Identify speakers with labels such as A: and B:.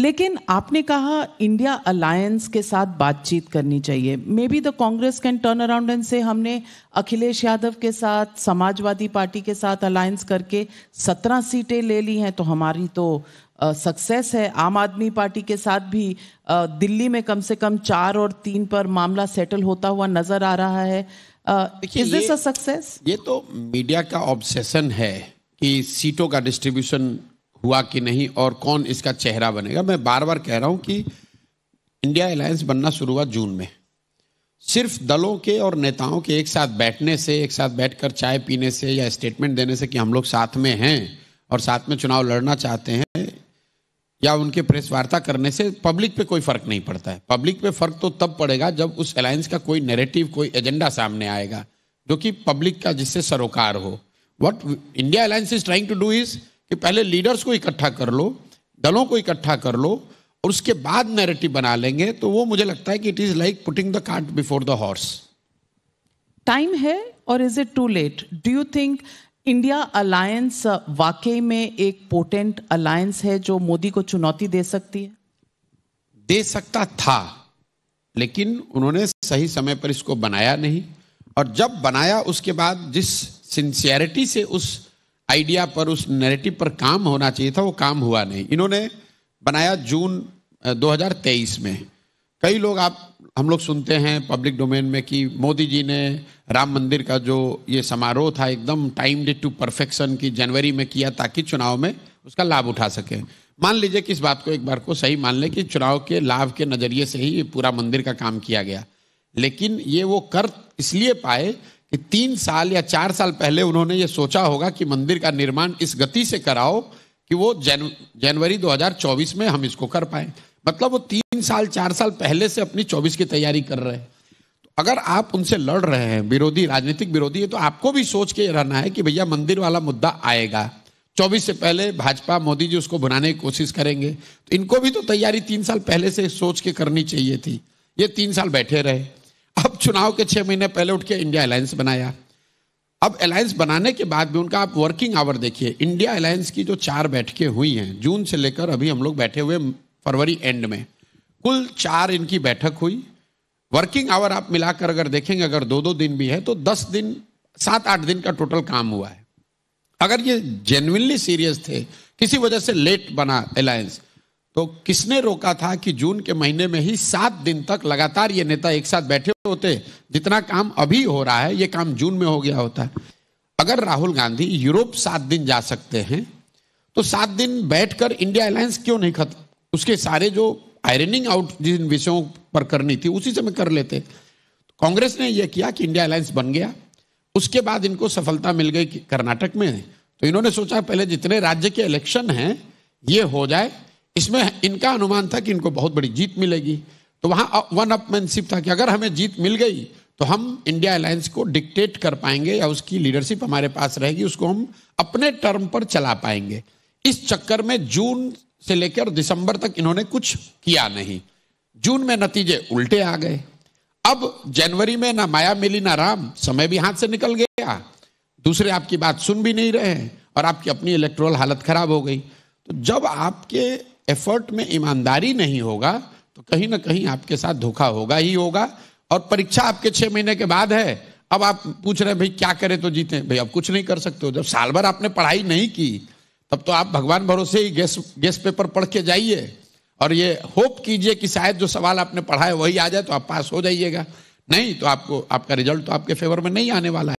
A: लेकिन आपने कहा इंडिया अलायंस के साथ बातचीत करनी चाहिए maybe the Congress can turn around and से हमने अखिलेश यादव के साथ समाजवादी पार्टी के साथ अलायंस करके सत्रह सीटें ले ली हैं तो हमारी तो सक्सेस है आम आदमी पार्टी के साथ भी दिल्ली में कम से कम चार और तीन पर मामला सेटल होता हुआ नजर आ रहा है इज दिस अ सक्सेस
B: ये तो मीडिया का ऑब्सेशन है कि सीटों का डिस्ट्रीब्यूशन हुआ कि नहीं और कौन इसका चेहरा बनेगा मैं बार बार कह रहा हूं कि इंडिया अलायंस बनना शुरू हुआ जून में सिर्फ दलों के और नेताओं के एक साथ बैठने से एक साथ बैठकर चाय पीने से या स्टेटमेंट देने से कि हम लोग साथ में हैं और साथ में चुनाव लड़ना चाहते हैं या उनके प्रेस वार्ता करने से पब्लिक पे कोई फर्क नहीं पड़ता है पब्लिक पे फर्क तो तब पड़ेगा जब उस अलायंस का कोई नेरेटिव कोई एजेंडा सामने आएगा जो कि पब्लिक का जिससे सरोकार हो what India alliance is trying to do is कि पहले लीडर्स को इकट्ठा कर लो दलों को इकट्ठा कर लो और उसके बाद नैरेटिव बना लेंगे तो वो मुझे लगता है कि it is like putting the cart before the horse
A: time है और is it too late do you think India alliance वाकई में एक पोटेंट अलायंस है जो मोदी को चुनौती दे सकती है
B: दे सकता था लेकिन उन्होंने सही समय पर इसको बनाया नहीं और जब बनाया उसके बाद जिस सिंसियरिटी से उस आइडिया पर उस नैरेटिव पर काम होना चाहिए था वो काम हुआ नहीं इन्होंने बनाया जून 2023 में कई लोग आप हम लोग सुनते हैं पब्लिक डोमेन में कि मोदी जी ने राम मंदिर का जो ये समारोह था एकदम डे टू परफेक्शन की जनवरी में किया ताकि चुनाव में उसका लाभ उठा सके मान लीजिए कि इस बात को एक बार को सही मान लें कि चुनाव के लाभ के नज़रिए से ही पूरा मंदिर का काम किया गया लेकिन ये वो कर इसलिए पाए कि तीन साल या चार साल पहले उन्होंने ये सोचा होगा कि मंदिर का निर्माण इस गति से कराओ कि वो जन जनवरी 2024 में हम इसको कर पाए मतलब वो तीन साल चार साल पहले से अपनी 24 की तैयारी कर रहे हैं तो अगर आप उनसे लड़ रहे हैं विरोधी राजनीतिक विरोधी है तो आपको भी सोच के रहना है कि भैया मंदिर वाला मुद्दा आएगा चौबीस से पहले भाजपा मोदी जी उसको बनाने की कोशिश करेंगे तो इनको भी तो तैयारी तीन साल पहले से सोच के करनी चाहिए थी ये तीन साल बैठे रहे चुनाव के छह महीने पहले उठ के इंडिया अलायंस बनाया अब अलायंस बनाने के बाद भी उनका आप वर्किंग आवर देखिए इंडिया अलायंस की जो चार बैठकें हुई हैं जून से लेकर अभी हम लोग बैठे हुए फरवरी एंड में कुल चार इनकी बैठक हुई वर्किंग आवर आप मिलाकर अगर देखेंगे अगर दो दो दिन भी है तो दस दिन सात आठ दिन का टोटल काम हुआ है अगर ये जेन्यनली सीरियस थे किसी वजह से लेट बना अलायंस तो किसने रोका था कि जून के महीने में ही सात दिन तक लगातार ये नेता एक साथ बैठे होते जितना काम अभी हो रहा है ये काम जून में हो गया होता अगर राहुल गांधी यूरोप सात दिन जा सकते हैं तो सात दिन बैठकर इंडिया अलायंस क्यों नहीं खत्म उसके सारे जो आयरनिंग आउट जिन विषयों पर करनी थी उसी से कर लेते कांग्रेस ने यह किया कि इंडिया अलायंस बन गया उसके बाद इनको सफलता मिल गई कर्नाटक में तो इन्होंने सोचा पहले जितने राज्य के इलेक्शन हैं ये हो जाए इसमें इनका अनुमान था कि इनको बहुत बड़ी जीत मिलेगी तो वहां वन अपमैनशिप था कि अगर हमें जीत मिल गई तो हम इंडिया अलायंस को डिक्टेट कर पाएंगे या उसकी लीडरशिप हमारे पास रहेगी उसको हम अपने टर्म पर चला पाएंगे इस चक्कर में जून से लेकर दिसंबर तक इन्होंने कुछ किया नहीं जून में नतीजे उल्टे आ गए अब जनवरी में ना माया मिली ना राम समय भी हाथ से निकल गया दूसरे आपकी बात सुन भी नहीं रहे और आपकी अपनी इलेक्ट्रोल हालत खराब हो गई तो जब आपके एफर्ट में ईमानदारी नहीं होगा तो कहीं ना कहीं आपके साथ धोखा होगा ही होगा और परीक्षा आपके छः महीने के बाद है अब आप पूछ रहे हैं भाई क्या करें तो जीते भाई अब कुछ नहीं कर सकते हो जब साल भर आपने पढ़ाई नहीं की तब तो आप भगवान भरोसे ही गेस गेस पेपर पढ़ के जाइए और ये होप कीजिए कि शायद जो सवाल आपने पढ़ा है वही आ जाए तो आप पास हो जाइएगा नहीं तो आपको आपका रिजल्ट तो आपके फेवर में नहीं आने वाला है